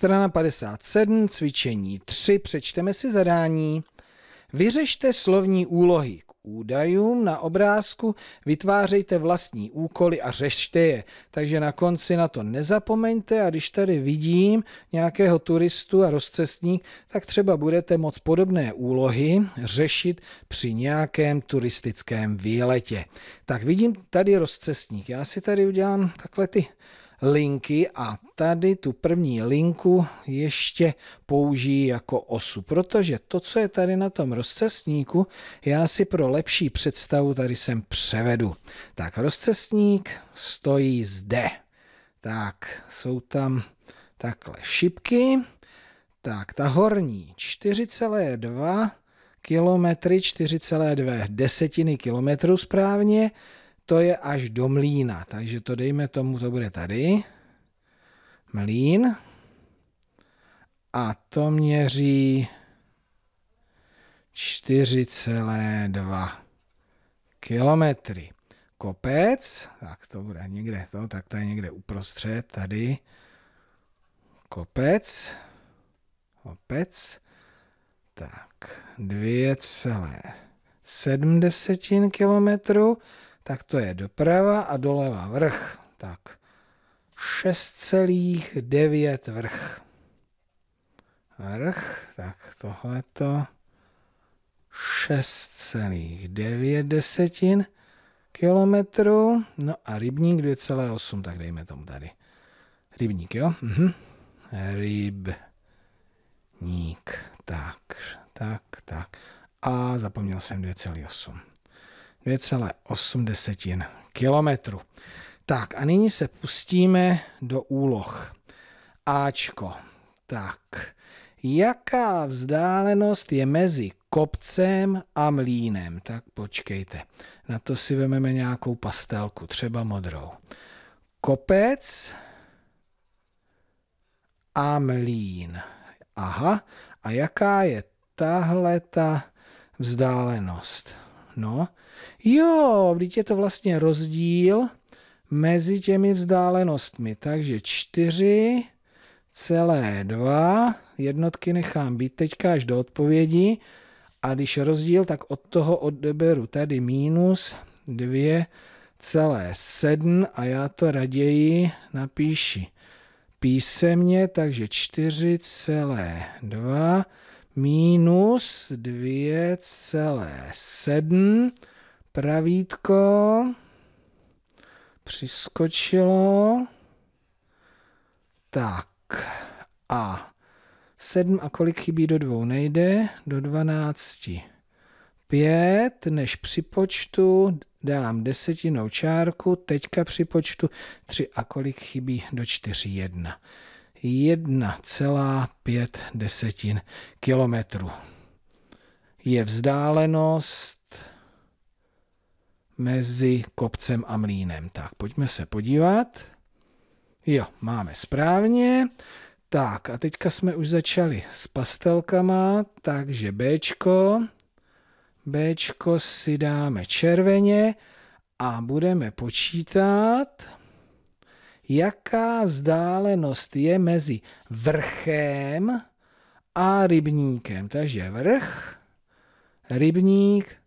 Strana 57, cvičení 3, přečteme si zadání. Vyřešte slovní úlohy k údajům na obrázku, vytvářejte vlastní úkoly a řešte je. Takže na konci na to nezapomeňte a když tady vidím nějakého turistu a rozcestník, tak třeba budete moc podobné úlohy řešit při nějakém turistickém výletě. Tak vidím tady rozcestník. Já si tady udělám takhle ty linky a tady tu první linku ještě použijí jako osu, protože to, co je tady na tom rozcestníku, já si pro lepší představu tady sem převedu. Tak rozcestník stojí zde. Tak jsou tam takhle šipky. Tak ta horní 4,2 kilometry, 4,2 desetiny kilometrů správně, to je až do mlína, takže to dejme tomu, to bude tady, mlín, a to měří 4,2 kilometry. Kopec, tak to bude někde to, tak to je někde uprostřed, tady kopec, kopec, tak 2,7 kilometru tak to je doprava a doleva vrch. Tak 6,9 vrch. Vrch, tak tohleto 6,9 desetin kilometru. No a rybník 2,8, tak dejme tomu tady. Rybník, jo? Mhm. Rybník, tak, tak, tak. A zapomněl jsem 2,8. 2,8 kilometru. Tak a nyní se pustíme do úloh. Ačko. Tak, jaká vzdálenost je mezi kopcem a mlínem? Tak počkejte, na to si vezmeme nějakou pastelku, třeba modrou. Kopec a mlín. Aha, a jaká je tahle ta vzdálenost? No, Jo, vždyť je to vlastně rozdíl mezi těmi vzdálenostmi. Takže 4 celé 2, jednotky nechám být teďka až do odpovědi. A když rozdíl, tak od toho odeberu tady minus 2 celé 7 a já to raději napíši písemně, takže 4,2 minus 2,7 pravítko, přiskočilo, tak a sedm a kolik chybí do dvou? Nejde, do dvanácti. Pět, než připočtu, dám desetinou čárku, teďka připočtu tři a kolik chybí do jedna? Jedna celá pět desetin kilometru. Je vzdálenost mezi kopcem a mlínem. Tak, pojďme se podívat. Jo, máme správně. Tak a teďka jsme už začali s pastelkama, takže Bčko. Bčko si dáme červeně a budeme počítat, jaká vzdálenost je mezi vrchem a rybníkem. Takže vrch, rybník,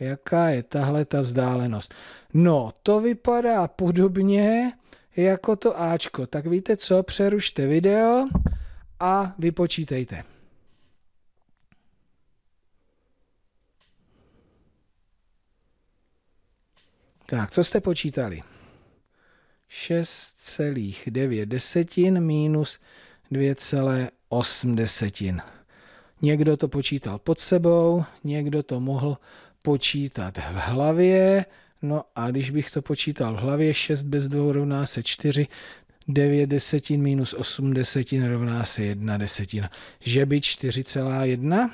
Jaká je tahle ta vzdálenost? No, to vypadá podobně jako to Ačko. Tak víte co, přerušte video a vypočítejte. Tak, co jste počítali? 6,9 desetin minus 2,8 desetin. Někdo to počítal pod sebou, někdo to mohl počítat v hlavě, no a když bych to počítal v hlavě, 6 bez 2 rovná se 4, 9 desetin minus 8 desetin rovná se 1 desetina. Že by 4,1?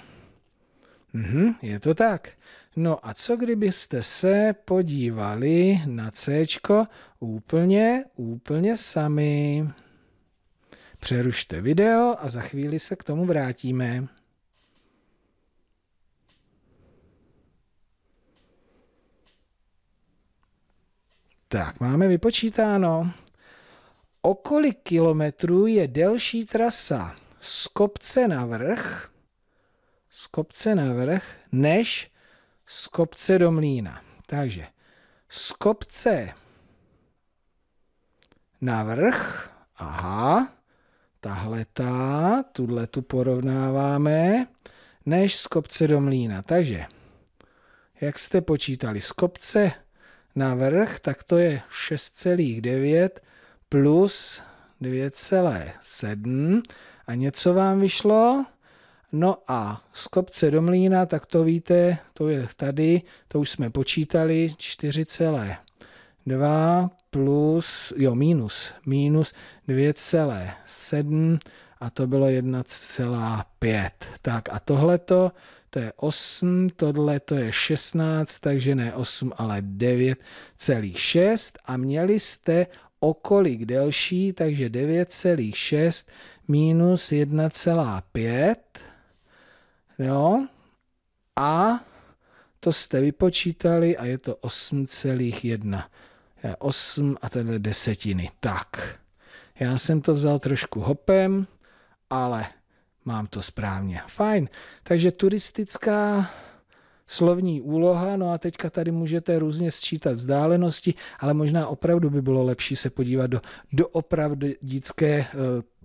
Mhm, je to tak. No a co kdybyste se podívali na C úplně, úplně sami? Přerušte video a za chvíli se k tomu vrátíme. Tak, máme vypočítáno, o kolik kilometrů je delší trasa z kopce na vrch, z kopce na vrch, než z kopce do mlína. Takže z kopce na vrch, aha, tahle ta, tuhle tu porovnáváme, než z kopce do mlína. Takže, jak jste počítali, z kopce na vrch, tak to je 6,9 plus 9,7 a něco vám vyšlo. No a z kopce do mlína, tak to víte, to je tady, to už jsme počítali, 4,2 plus, jo, minus, minus 2,7 a to bylo 1,5. Tak a tohleto, to je 8, tohle to je 16, takže ne 8, ale 9,6 a měli jste okolik delší, takže 9,6 minus 1,5. Jo. A to jste vypočítali a je to 8,1. 8 a tohle desetiny. Tak. Já jsem to vzal trošku hopem, ale mám to správně. Fajn. Takže turistická slovní úloha, no a teďka tady můžete různě sčítat vzdálenosti, ale možná opravdu by bylo lepší se podívat do, do opravdické e,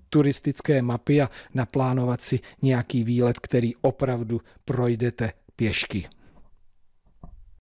turistické mapy a naplánovat si nějaký výlet, který opravdu projdete pěšky.